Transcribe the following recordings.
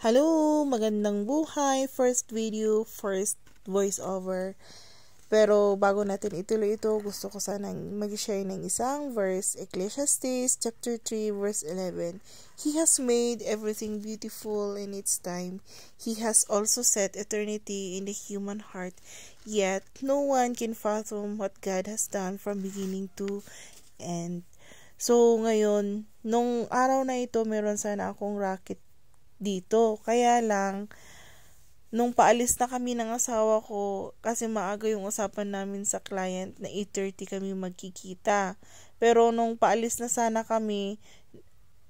Hello! Magandang buhay! First video, first voiceover. Pero bago natin ituloy ito, gusto ko sanang mag-share ng isang verse, Ecclesiastes chapter 3 verse 11. He has made everything beautiful in its time. He has also set eternity in the human heart. Yet, no one can fathom what God has done from beginning to end. So, ngayon, nung araw na ito, meron sana akong racket dito. Kaya lang, nung paalis na kami ng asawa ko, kasi maaga yung usapan namin sa client na 8.30 kami magkikita. Pero nung paalis na sana kami,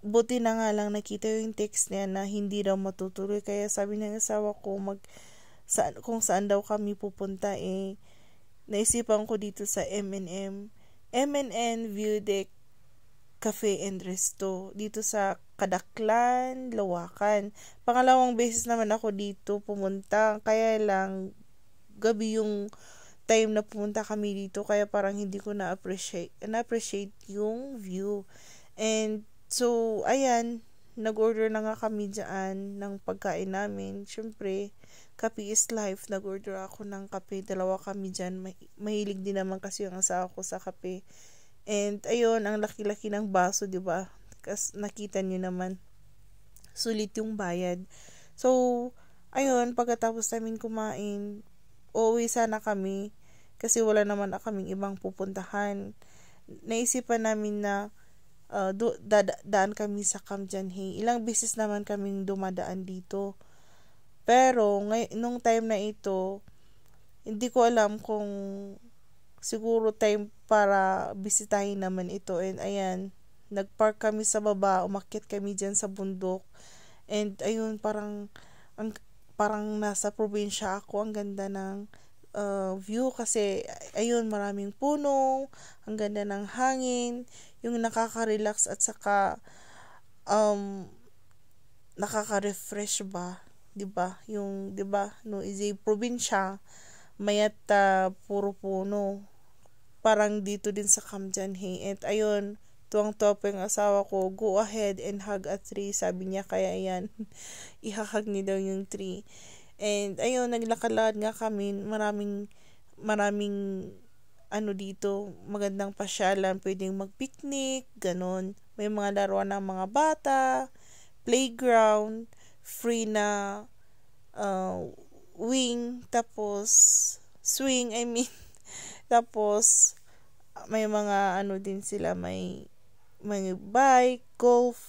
buti na nga lang nakita yung text niya na hindi daw matutuloy. Kaya sabi ng asawa ko, mag, saan, kung saan daw kami pupunta eh. Naisipan ko dito sa M&M. M&N Viewdeck Cafe and Resto. Dito sa Kadaklan, Lawakan. Pangalawang beses naman ako dito pumunta. Kaya lang, gabi yung time na pumunta kami dito. Kaya parang hindi ko na-appreciate, na-appreciate yung view. And so, ayan, nag-order na nga kami dyan ng pagkain namin. Siyempre, kape is life. Nag-order ako ng kape. Dalawa kami dyan. May, mahilig din naman kasi yung asawa ko sa kape. And ayun, ang laki-laki ng baso, 'di ba? Kas nakita nyo naman, sulit yung bayad. So, ayun, pagkatapos namin kumain, uuwi sana kami kasi wala naman na kaming ibang pupuntahan. Naisipan namin na uh, da, daan kami sa Kamjanhe. Ilang beses naman kaming dumadaan dito. Pero, ngay- nung time na ito, hindi ko alam kung siguro time para bisitahin naman ito. And ayan, Nagpark kami sa baba, umakyat kami diyan sa bundok. And ayun, parang ang parang nasa probinsya ako. Ang ganda ng uh, view kasi ayun, maraming puno, ang ganda ng hangin, yung nakaka-relax at saka um nakaka-refresh ba, 'di ba? Yung 'di ba, no is a probinsya mayat uh, puro puno. Parang dito din sa Kamjanhe. At ayun, Tuwang-tuwa yung asawa ko, go ahead and hug a tree. Sabi niya, kaya yan, ihahag ni daw yung tree. And ayun, naglakalad nga kami, maraming, maraming ano dito, magandang pasyalan, pwedeng mag-picnic, ganun. May mga laruan ng mga bata, playground, free na uh, wing, tapos swing, I mean. tapos, may mga ano din sila, may may bike golf,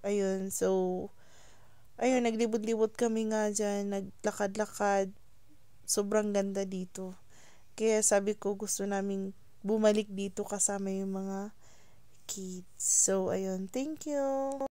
ayun, so, ayun, naglibot-libot kami nga dyan, naglakad-lakad, sobrang ganda dito. Kaya sabi ko, gusto namin bumalik dito kasama yung mga kids. So, ayun, thank you!